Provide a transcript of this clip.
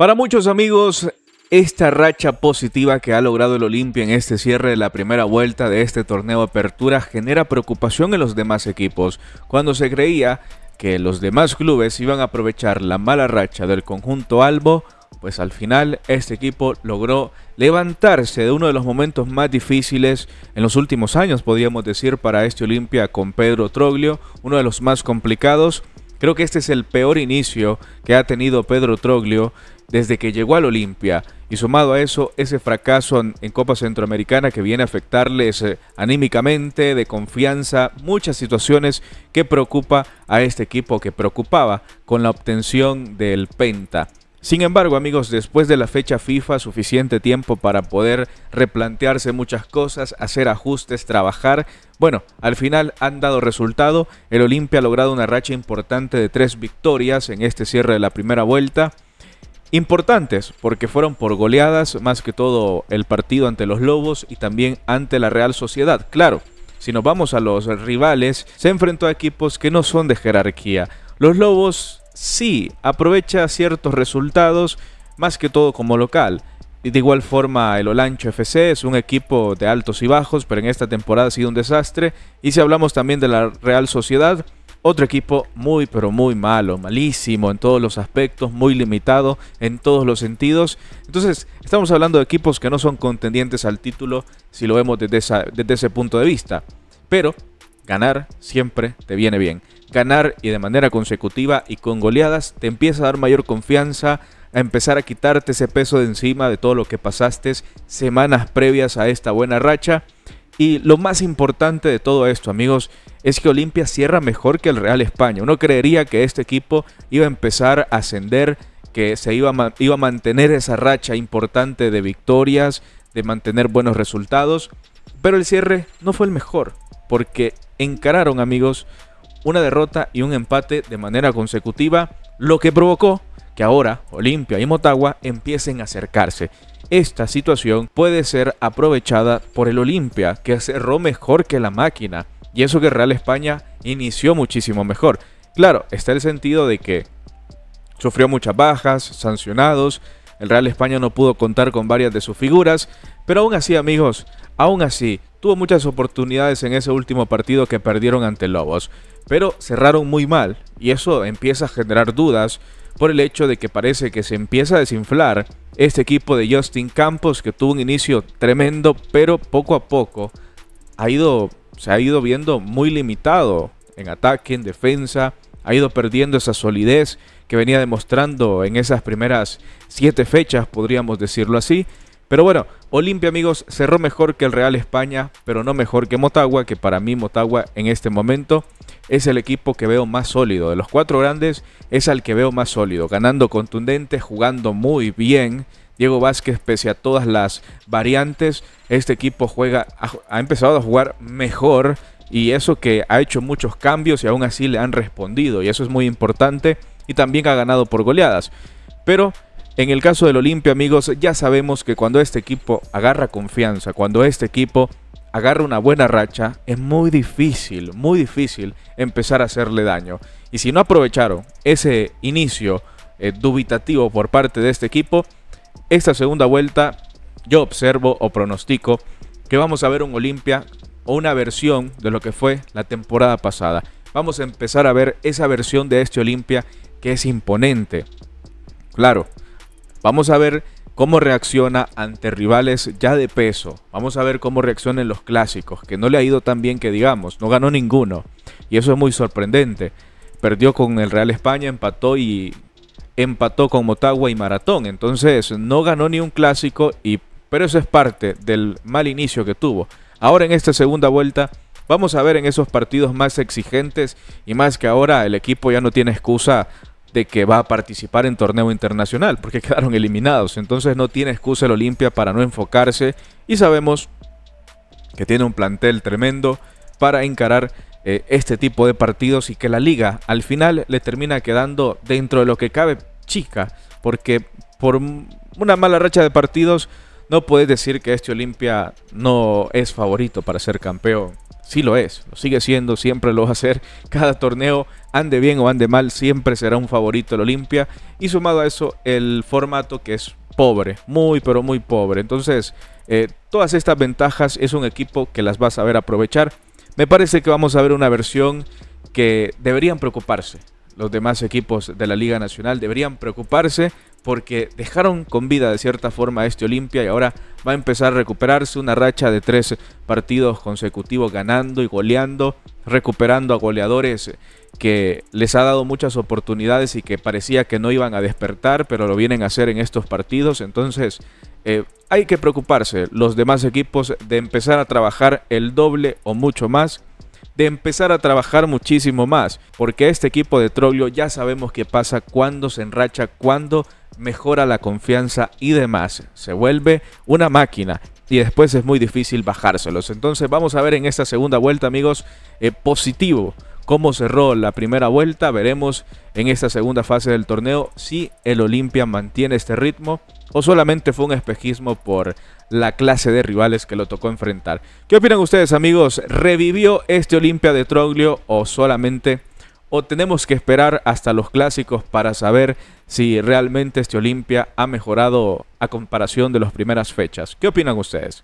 Para muchos amigos, esta racha positiva que ha logrado el Olimpia en este cierre de la primera vuelta de este torneo Apertura genera preocupación en los demás equipos, cuando se creía que los demás clubes iban a aprovechar la mala racha del conjunto Albo, pues al final este equipo logró levantarse de uno de los momentos más difíciles en los últimos años, podríamos decir, para este Olimpia con Pedro Troglio, uno de los más complicados Creo que este es el peor inicio que ha tenido Pedro Troglio desde que llegó al Olimpia. Y sumado a eso, ese fracaso en, Copa Centroamericana que viene a afectarles eh, anímicamente, de confianza, muchas situaciones que preocupa a este equipo, que preocupaba con la obtención del Penta. Sin embargo, amigos, después de la fecha FIFA, suficiente tiempo para poder replantearse muchas cosas, hacer ajustes, trabajar. Bueno, al final han dado resultado. El Olimpia ha logrado una racha importante de tres victorias en este cierre de la primera vuelta importantes porque fueron por goleadas, más que todo el partido ante los Lobos y también ante la Real Sociedad. Claro, si nos vamos a los rivales, se enfrentó a equipos que no son de jerarquía. Los Lobos sí aprovecha ciertos resultados, más que todo como local. de igual forma, el Olancho FC es un equipo de altos y bajos, pero en esta temporada ha sido un desastre. Y si hablamos también de la Real Sociedad, otro equipo muy, pero muy malo, malísimo en todos los aspectos, muy limitado en todos los sentidos. Entonces, estamos hablando de equipos que no son contendientes al título si lo vemos desde, ese punto de vista. Pero ganar siempre te viene bien. Ganar y de manera consecutiva y con goleadas te empieza a dar mayor confianza, a empezar a quitarte ese peso de encima de todo lo que pasaste semanas previas a esta buena racha y lo más importante de todo esto, amigos, es que Olimpia cierra mejor que el Real España. Uno creería que este equipo iba a empezar a ascender, que se iba a, iba a mantener esa racha importante de victorias, de mantener buenos resultados, pero el cierre no fue el mejor, porque encararon, amigos, una derrota y un empate de manera consecutiva, lo que provocó ahora Olimpia y Motagua empiecen a acercarse. Esta situación puede ser aprovechada por el Olimpia, que cerró mejor que la máquina. Y eso que Real España inició muchísimo mejor. Claro, está el sentido de que sufrió muchas bajas, sancionados, el Real España no pudo contar con varias de sus figuras, pero aún así amigos, aún así, tuvo muchas oportunidades en ese último partido que perdieron ante Lobos pero cerraron muy mal y eso empieza a generar dudas por el hecho de que parece que se empieza a desinflar este equipo de Justin Campos que tuvo un inicio tremendo, pero poco a poco ha ido, se ha ido viendo muy limitado en ataque, en defensa, ha ido perdiendo esa solidez que venía demostrando en esas primeras siete fechas, podríamos decirlo así. Pero bueno, Olimpia amigos cerró mejor que el Real España, pero no mejor que Motagua, que para mí Motagua en este momento es el equipo que veo más sólido. De los cuatro grandes es al que veo más sólido, ganando contundente, jugando muy bien. Diego Vázquez, pese a todas las variantes, este equipo juega, ha, ha empezado a jugar mejor y eso que ha hecho muchos cambios y aún así le han respondido y eso es muy importante y también ha ganado por goleadas. Pero en el caso del Olimpia, amigos, ya sabemos que cuando este equipo agarra confianza, cuando este equipo agarra una buena racha, es muy difícil, muy difícil empezar a hacerle daño. Y si no aprovecharon ese inicio eh, dubitativo por parte de este equipo, esta segunda vuelta yo observo o pronostico que vamos a ver un Olimpia o una versión de lo que fue la temporada pasada. Vamos a empezar a ver esa versión de este Olimpia que es imponente. Claro, Vamos a ver cómo reacciona ante rivales ya de peso. Vamos a ver cómo reaccionan los clásicos, que no le ha ido tan bien que digamos, no ganó ninguno. Y eso es muy sorprendente. Perdió con el Real España, empató y empató con Motagua y Maratón. Entonces no ganó ni un clásico, y, pero eso es parte del mal inicio que tuvo. Ahora en esta segunda vuelta vamos a ver en esos partidos más exigentes y más que ahora el equipo ya no tiene excusa de que va a participar en torneo internacional, porque quedaron eliminados. Entonces no tiene excusa el Olimpia para no enfocarse y sabemos que tiene un plantel tremendo para encarar eh, este tipo de partidos y que la liga al final le termina quedando dentro de lo que cabe chica, porque por una mala racha de partidos no puedes decir que este Olimpia no es favorito para ser campeón. Sí lo es, lo sigue siendo, siempre lo va a ser. Cada torneo, ande bien o ande mal, siempre será un favorito el Olimpia. Y sumado a eso, el formato que es pobre, muy pero muy pobre. Entonces, eh, todas estas ventajas es un equipo que las va a saber aprovechar. Me parece que vamos a ver una versión que deberían preocuparse. Los demás equipos de la Liga Nacional deberían preocuparse porque dejaron con vida de cierta forma este Olimpia y ahora va a empezar a recuperarse una racha de tres partidos consecutivos ganando y goleando, recuperando a goleadores que les ha dado muchas oportunidades y que parecía que no iban a despertar, pero lo vienen a hacer en estos partidos. Entonces eh, hay que preocuparse los demás equipos de empezar a trabajar el doble o mucho más de empezar a trabajar muchísimo más, porque este equipo de Troglio ya sabemos qué pasa cuando se enracha, cuando mejora la confianza y demás. Se vuelve una máquina y después es muy difícil bajárselos. Entonces vamos a ver en esta segunda vuelta, amigos, eh, positivo cómo cerró la primera vuelta. Veremos en esta segunda fase del torneo si el Olimpia mantiene este ritmo o solamente fue un espejismo por la clase de rivales que lo tocó enfrentar. ¿Qué opinan ustedes, amigos? ¿Revivió este Olimpia de Troglio o solamente o tenemos que esperar hasta los clásicos para saber si realmente este Olimpia ha mejorado a comparación de las primeras fechas? ¿Qué opinan ustedes?